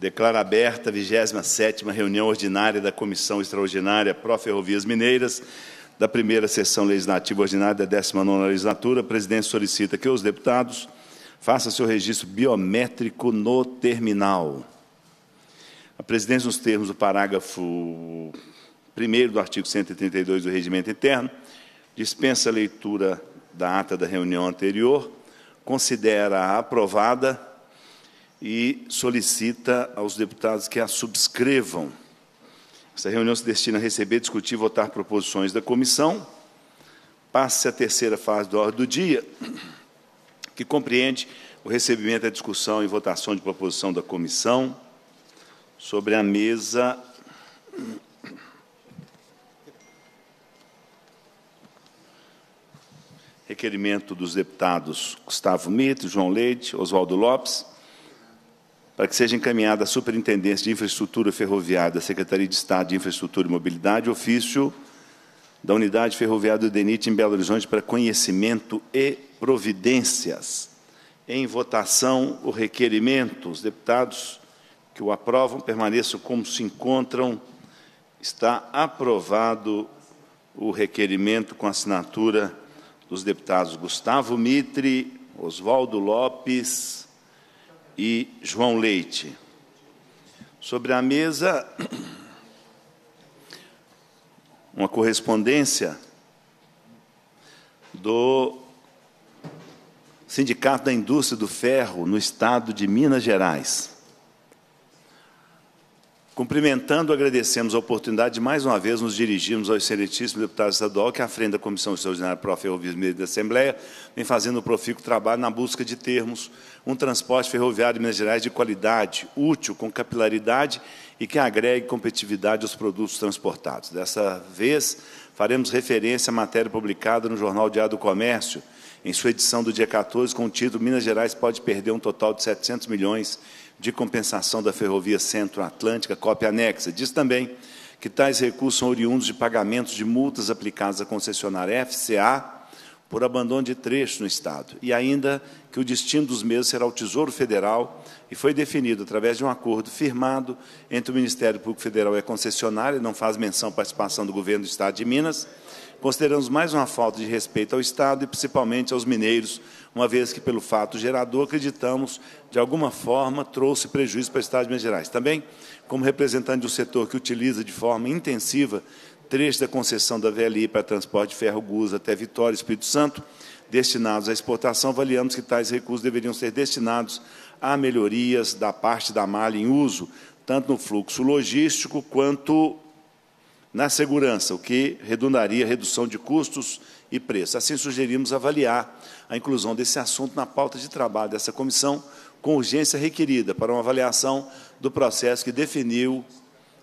Declaro aberta a 27ª reunião ordinária da Comissão Extraordinária Pró-Ferrovias Mineiras, da primeira sessão legislativa ordinária da 19ª legislatura. A presidente solicita que os deputados façam seu registro biométrico no terminal. A presidência, nos termos do parágrafo 1 do artigo 132 do Regimento Interno, dispensa a leitura da ata da reunião anterior, considera aprovada e solicita aos deputados que a subscrevam. Essa reunião se destina a receber, discutir e votar proposições da comissão. Passe a terceira fase da ordem do dia, que compreende o recebimento, a discussão e votação de proposição da comissão sobre a mesa requerimento dos deputados Gustavo Mito, João Leite, Oswaldo Lopes, para que seja encaminhada à Superintendência de Infraestrutura Ferroviária da Secretaria de Estado de Infraestrutura e Mobilidade, ofício da Unidade Ferroviária do DENIT em Belo Horizonte para conhecimento e providências. Em votação, o requerimento. Os deputados que o aprovam permaneçam como se encontram. Está aprovado o requerimento com assinatura dos deputados Gustavo Mitre, Oswaldo Lopes, e João Leite. Sobre a mesa, uma correspondência do Sindicato da Indústria do Ferro no estado de Minas Gerais. Cumprimentando, agradecemos a oportunidade de mais uma vez nos dirigirmos ao excelentíssimo deputado estadual que, à frente da Comissão Extraordinária Pro Ferroviária da Assembleia, vem fazendo o profícuo trabalho na busca de termos um transporte ferroviário de Minas Gerais de qualidade, útil, com capilaridade e que agregue competitividade aos produtos transportados. Dessa vez, faremos referência à matéria publicada no Jornal Diário do Comércio, em sua edição do dia 14, com o título Minas Gerais pode perder um total de 700 milhões de compensação da Ferrovia Centro-Atlântica, cópia anexa. Diz também que tais recursos são oriundos de pagamentos de multas aplicadas à concessionária FCA por abandono de trecho no Estado, e ainda que o destino dos mesmos será o Tesouro Federal, e foi definido através de um acordo firmado entre o Ministério Público Federal e a concessionária, não faz menção à participação do Governo do Estado de Minas, consideramos mais uma falta de respeito ao Estado e principalmente aos mineiros, uma vez que, pelo fato gerador, acreditamos, de alguma forma, trouxe prejuízo para o Estado de Minas Gerais. Também, como representante de um setor que utiliza de forma intensiva trechos da concessão da VLI para transporte de ferro Gus até Vitória, e Espírito Santo, destinados à exportação, avaliamos que tais recursos deveriam ser destinados a melhorias da parte da malha em uso, tanto no fluxo logístico quanto na segurança, o que redundaria redução de custos e preço. Assim, sugerimos avaliar a inclusão desse assunto na pauta de trabalho dessa comissão, com urgência requerida, para uma avaliação do processo que definiu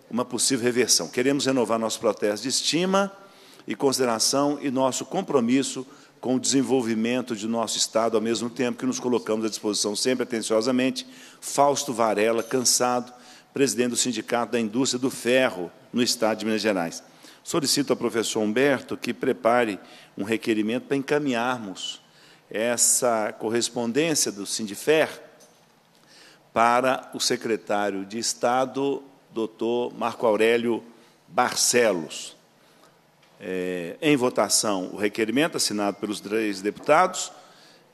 uma possível reversão. Queremos renovar nosso protesto de estima e consideração e nosso compromisso com o desenvolvimento de nosso Estado, ao mesmo tempo que nos colocamos à disposição sempre atenciosamente. Fausto Varela, cansado presidente do Sindicato da Indústria do Ferro no Estado de Minas Gerais. Solicito ao professor Humberto que prepare um requerimento para encaminharmos essa correspondência do Sindifer para o secretário de Estado, doutor Marco Aurélio Barcelos. É, em votação o requerimento assinado pelos três deputados,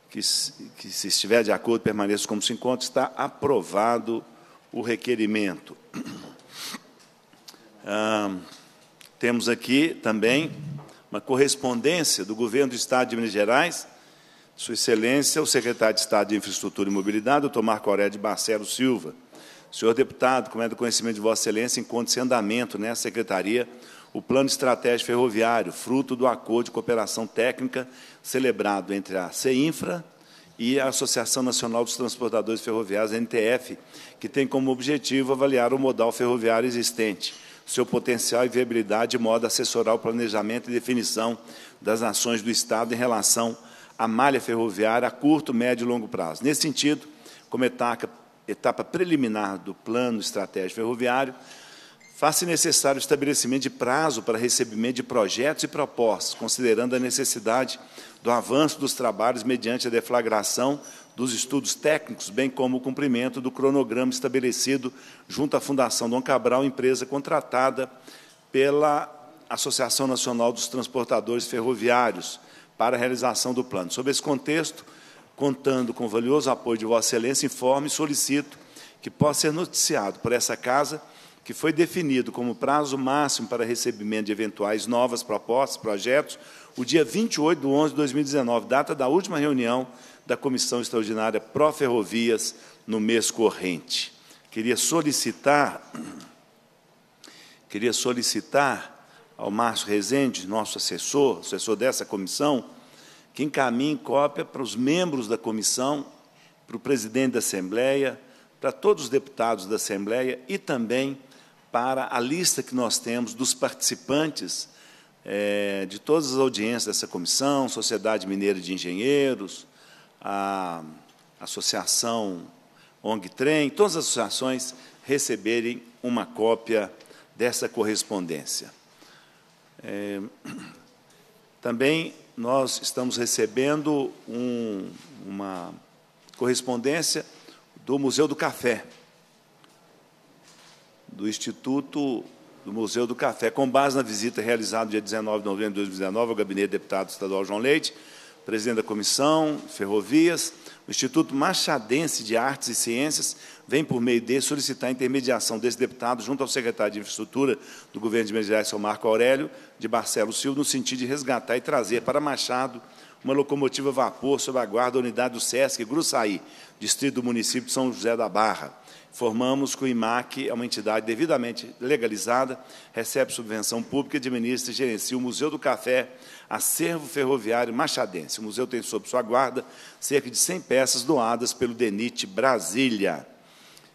que, que se estiver de acordo permaneça como se encontra, está aprovado o requerimento. Ah, temos aqui também uma correspondência do Governo do Estado de Minas Gerais, Sua Excelência, o secretário de Estado de Infraestrutura e Mobilidade, doutor Marco Aurélio de Barcelo Silva. Senhor deputado, como é do conhecimento de Vossa Excelência, encontra-se em andamento nessa né, secretaria o Plano Estratégico Ferroviário, fruto do acordo de cooperação técnica celebrado entre a CEINFRA e a Associação Nacional dos Transportadores Ferroviários, NTF, que tem como objetivo avaliar o modal ferroviário existente, seu potencial e viabilidade, de modo a assessorar o planejamento e definição das ações do Estado em relação à malha ferroviária a curto, médio e longo prazo. Nesse sentido, como etapa, etapa preliminar do Plano Estratégico Ferroviário, Passe necessário o estabelecimento de prazo para recebimento de projetos e propostas, considerando a necessidade do avanço dos trabalhos mediante a deflagração dos estudos técnicos, bem como o cumprimento do cronograma estabelecido junto à Fundação Dom Cabral, empresa contratada pela Associação Nacional dos Transportadores Ferroviários, para a realização do plano. Sob esse contexto, contando com o valioso apoio de Vossa Excelência, informe e solicito que possa ser noticiado por essa Casa que foi definido como prazo máximo para recebimento de eventuais novas propostas, projetos, o dia 28 de 11 de 2019, data da última reunião da Comissão Extraordinária Pró-Ferrovias no mês corrente. Queria solicitar, queria solicitar ao Márcio Rezende, nosso assessor, assessor dessa comissão, que encaminhe cópia para os membros da comissão, para o presidente da Assembleia, para todos os deputados da Assembleia e também para a lista que nós temos dos participantes é, de todas as audiências dessa comissão, Sociedade Mineira de Engenheiros, a Associação ONG Trem, todas as associações receberem uma cópia dessa correspondência. É, também nós estamos recebendo um, uma correspondência do Museu do Café, do Instituto do Museu do Café, com base na visita realizada no dia 19 de novembro de 2019 ao gabinete do deputado estadual João Leite, presidente da Comissão Ferrovias, o Instituto Machadense de Artes e Ciências vem, por meio dele, solicitar a intermediação desse deputado junto ao secretário de Infraestrutura do Governo de Minas Gerais, seu Marco Aurélio, de Barcelos Silva, no sentido de resgatar e trazer para Machado uma locomotiva a vapor sob a guarda da unidade do SESC Gruçaí, distrito do município de São José da Barra. Formamos com o IMAC é uma entidade devidamente legalizada, recebe subvenção pública, administra e gerencia o Museu do Café, acervo ferroviário machadense. O museu tem sob sua guarda cerca de 100 peças doadas pelo DENIT Brasília.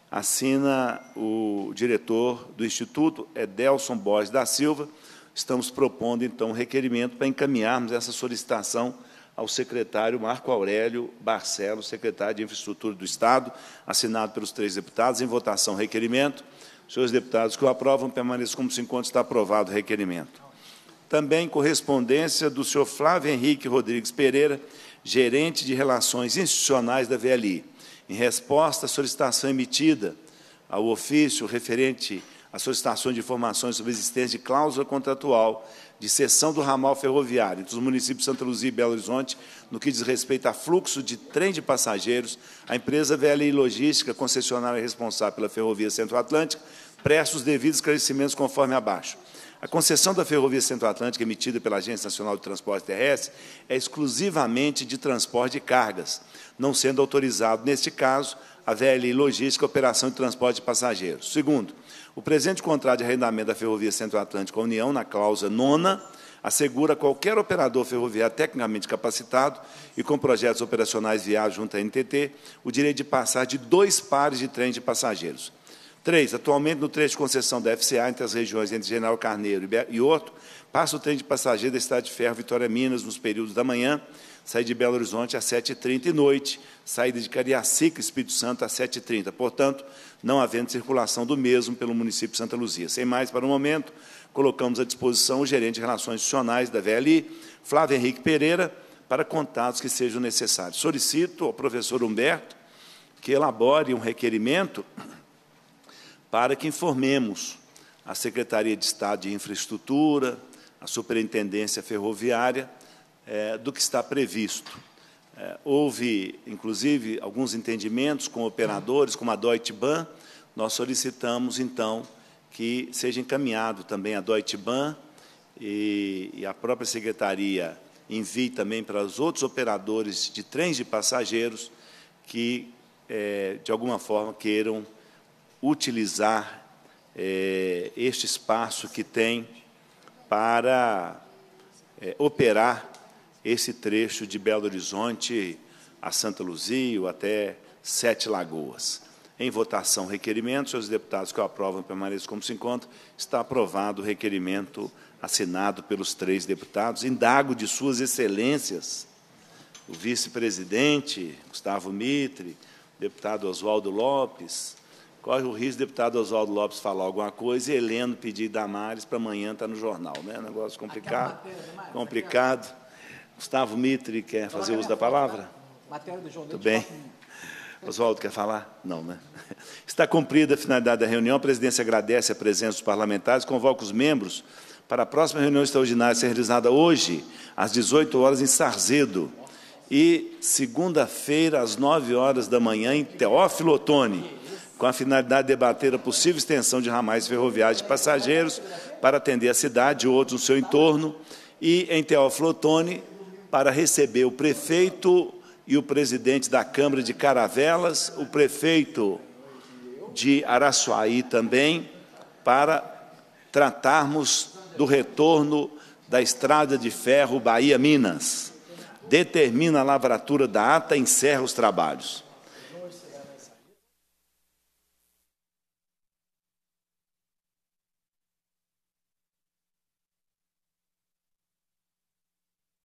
Assina o diretor do Instituto, Edelson Borges da Silva. Estamos propondo, então, um requerimento para encaminharmos essa solicitação ao secretário Marco Aurélio Barcelos, secretário de Infraestrutura do Estado, assinado pelos três deputados, em votação, requerimento. senhores deputados que o aprovam, permaneçam como se encontra, está aprovado o requerimento. Também correspondência do senhor Flávio Henrique Rodrigues Pereira, gerente de Relações Institucionais da VLI, em resposta à solicitação emitida ao ofício referente as solicitações de informações sobre a existência de cláusula contratual de cessão do ramal ferroviário entre os municípios de Santa Luzia e Belo Horizonte, no que diz respeito a fluxo de trem de passageiros, a empresa VLI Logística, concessionária responsável pela Ferrovia Centro-Atlântica, presta os devidos esclarecimentos conforme abaixo. A concessão da Ferrovia Centro-Atlântica emitida pela Agência Nacional de Transporte Terrestre é exclusivamente de transporte de cargas, não sendo autorizado, neste caso, a VLI Logística, Operação e Transporte de Passageiros. Segundo, o presente contrato de arrendamento da Ferrovia centro à União, na cláusula nona, assegura qualquer operador ferroviário tecnicamente capacitado e com projetos operacionais viáveis junto à NTT o direito de passar de dois pares de trens de passageiros. Três, atualmente no trecho de concessão da FCA entre as regiões entre General Carneiro e Horto, passa o trem de passageiros da cidade de Ferro Vitória Minas nos períodos da manhã saí de Belo Horizonte às 7h30 e noite, saída de Cariacica, Espírito Santo, às 7h30. Portanto, não havendo circulação do mesmo pelo município de Santa Luzia. Sem mais para o momento, colocamos à disposição o gerente de Relações Institucionais da VLI, Flávio Henrique Pereira, para contatos que sejam necessários. Solicito ao professor Humberto que elabore um requerimento para que informemos a Secretaria de Estado de Infraestrutura, a Superintendência Ferroviária, é, do que está previsto. É, houve, inclusive, alguns entendimentos com operadores, como a Deutsche Bahn. Nós solicitamos, então, que seja encaminhado também a Deutsche Bahn e, e a própria secretaria envie também para os outros operadores de trens de passageiros que, é, de alguma forma, queiram utilizar é, este espaço que tem para é, operar esse trecho de Belo Horizonte a Santa Luzia, até Sete Lagoas. Em votação, requerimento. Senhores deputados que o aprovam permaneçam como se encontram. Está aprovado o requerimento assinado pelos três deputados. Indago de Suas Excelências, o vice-presidente Gustavo Mitre, deputado Oswaldo Lopes. Corre o risco deputado Oswaldo Lopes falar alguma coisa e Heleno pedir Damares para amanhã estar tá no jornal. Né? É negócio complicado. Complicado. Gustavo Mitre quer fazer uso da tá? palavra? Matéria do Tudo bem. Oswaldo, quer falar? Não, né? Está cumprida a finalidade da reunião. A presidência agradece a presença dos parlamentares, convoca os membros para a próxima reunião extraordinária ser realizada hoje, às 18 horas, em Sarzedo, e segunda-feira, às 9 horas da manhã, em Teófilo Otoni, com a finalidade de debater a possível extensão de ramais ferroviários de passageiros para atender a cidade e outros no seu entorno, e em Teófilo Otoni, para receber o prefeito e o presidente da Câmara de Caravelas, o prefeito de Araçuaí também, para tratarmos do retorno da estrada de ferro Bahia-Minas. Determina a lavratura da ata e encerra os trabalhos.